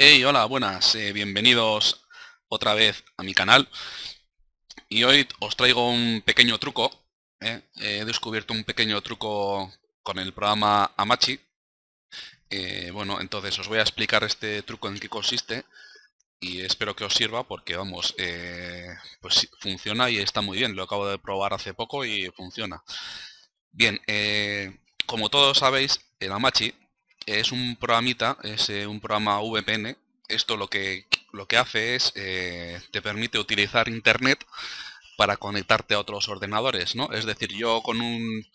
Hey, hola, buenas, eh, bienvenidos otra vez a mi canal Y hoy os traigo un pequeño truco eh, eh, He descubierto un pequeño truco con el programa Amachi Bueno, entonces os voy a explicar este truco en qué consiste Y espero que os sirva porque, vamos, pues funciona y está muy bien Lo acabo de probar hace poco y funciona Bien, como todos sabéis, el Amachi es un programita, es eh, un programa VPN. Esto lo que, lo que hace es, eh, te permite utilizar Internet para conectarte a otros ordenadores, ¿no? Es decir, yo con un,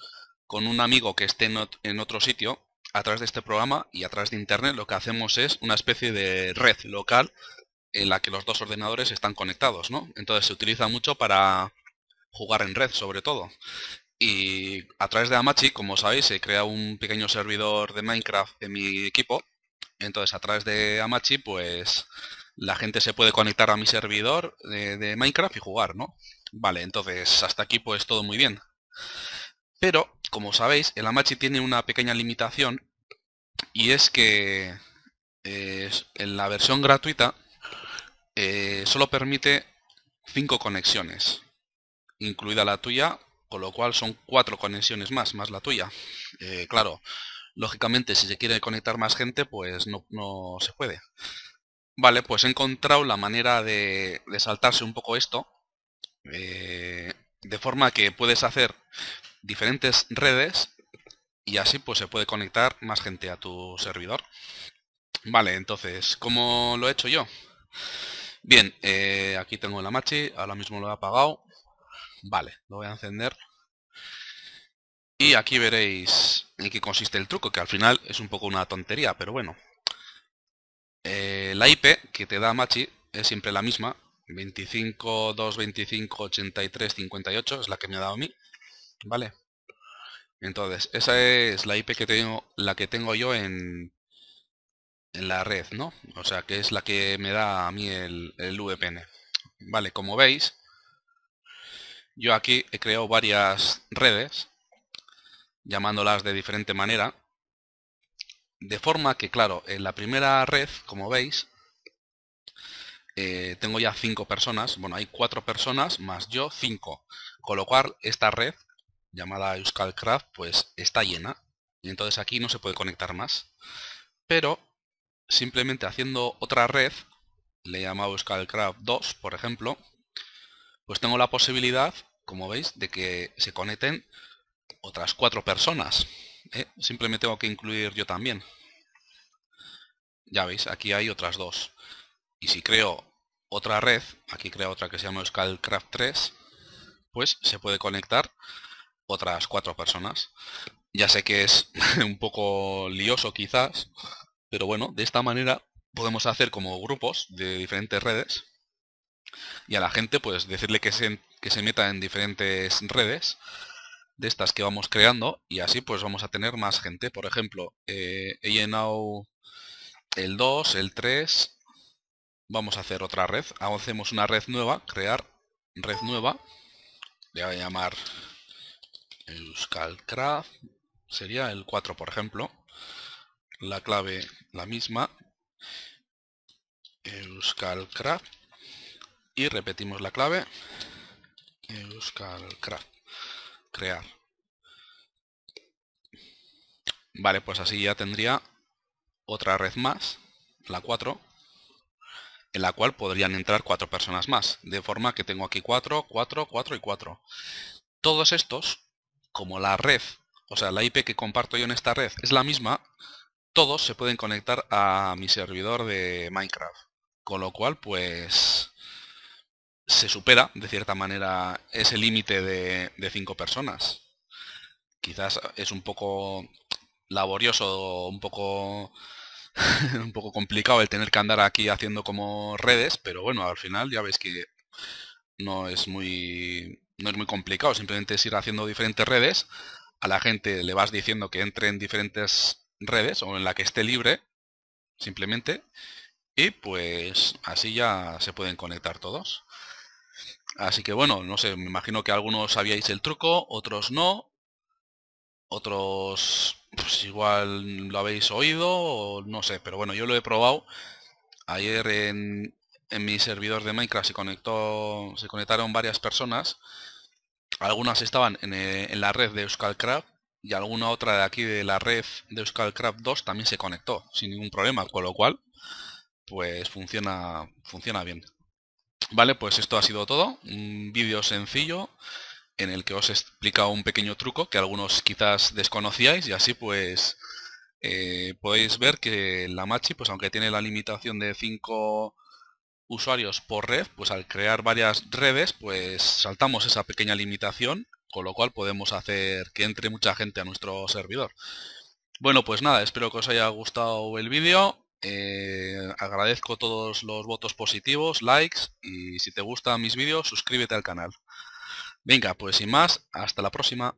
con un amigo que esté en otro sitio, a través de este programa y a través de Internet, lo que hacemos es una especie de red local en la que los dos ordenadores están conectados, ¿no? Entonces se utiliza mucho para jugar en red, sobre todo. Y a través de Amachi, como sabéis, se crea un pequeño servidor de Minecraft en mi equipo. Entonces, a través de Amachi, pues la gente se puede conectar a mi servidor de, Minecraft y jugar, ¿no? Vale, entonces hasta aquí pues todo muy bien. Pero, como sabéis, el Amachi tiene una pequeña limitación y es que eh, en la versión gratuita eh, solo permite 5 conexiones, incluida la tuya con lo cual son cuatro conexiones más, más la tuya. Eh, claro, lógicamente si se quiere conectar más gente, pues no, se puede. Vale, pues he encontrado la manera de, de saltarse un poco esto, eh, de forma que puedes hacer diferentes redes y así pues se puede conectar más gente a tu servidor. Vale, entonces, ¿cómo lo he hecho yo? Bien, eh, aquí tengo la Amachi, ahora mismo lo he apagado. Vale, lo voy a encender. Y aquí veréis en qué consiste el truco, que al final es un poco una tontería, pero bueno. Eh, la IP que te da Machi es siempre la misma, 25, es la que me ha dado a mí, ¿vale? Entonces, esa es la IP que tengo, la que tengo yo en, en la red, ¿no? O sea, que es la que me da a mí el, el VPN. Vale, como veis, yo aquí he creado varias redes, llamándolas de diferente manera, de forma que, claro, en la primera red, como veis, eh, tengo ya cinco personas, bueno, hay cuatro personas más yo, cinco. Con lo cual, esta red, llamada Euskalcraft, pues está llena. Y entonces aquí no se puede conectar más. Pero, simplemente haciendo otra red, le he llamado Euskalcraft 2, por ejemplo, pues tengo la posibilidad, como veis, de que se conecten otras cuatro personas. ¿eh? Simplemente tengo que incluir yo también. Ya veis, aquí hay otras dos. Y si creo otra red, aquí creo otra que se llama Scalcraft 3, pues se puede conectar otras cuatro personas. Ya sé que es un poco lioso quizás, pero bueno, de esta manera podemos hacer como grupos de diferentes redes y a la gente pues decirle que se, que se meta en diferentes redes de estas que vamos creando y así pues vamos a tener más gente. Por ejemplo, eh, he el 2, el 3, vamos a hacer otra red. Hacemos una red nueva, crear red nueva, le voy a llamar Euskalcraft, sería el 4 por ejemplo. La clave la misma, Euskalcraft y repetimos la clave buscar crear vale pues así ya tendría otra red más la 4 en la cual podrían entrar cuatro personas más de forma que tengo aquí 4 4 4 y 4 todos estos como la red o sea la IP que comparto yo en esta red es la misma todos se pueden conectar a mi servidor de Minecraft con lo cual pues se supera, de cierta manera, ese límite de, cinco personas. Quizás es un poco laborioso, un poco un poco complicado el tener que andar aquí haciendo como redes, pero bueno, al final ya veis que no es muy no es muy complicado, simplemente es ir haciendo diferentes redes, a la gente le vas diciendo que entre en diferentes redes o en la que esté libre, simplemente, y pues así ya se pueden conectar todos. Así que bueno, no sé, me imagino que algunos sabíais el truco, otros no. Otros pues igual lo habéis oído, o no sé, pero bueno, yo lo he probado. Ayer en, en mi servidor de Minecraft se conectó se conectaron varias personas. Algunas estaban en, eh, en la red de Euskalcraft y alguna otra de aquí de la red de Euskalcraft 2 también se conectó sin ningún problema, con lo cual pues funciona, funciona bien. Vale, pues esto ha sido todo. Un vídeo sencillo en el que os he explicado un pequeño truco que algunos quizás desconocíais y así pues eh, podéis ver que la Machi, pues aunque tiene la limitación de 5 usuarios por red, pues al crear varias redes, pues saltamos esa pequeña limitación, con lo cual podemos hacer que entre mucha gente a nuestro servidor. Bueno, pues nada, espero que os haya gustado el vídeo. Eh, agradezco todos los votos positivos, likes y si te gustan mis vídeos suscríbete al canal. Venga, pues sin más, hasta la próxima.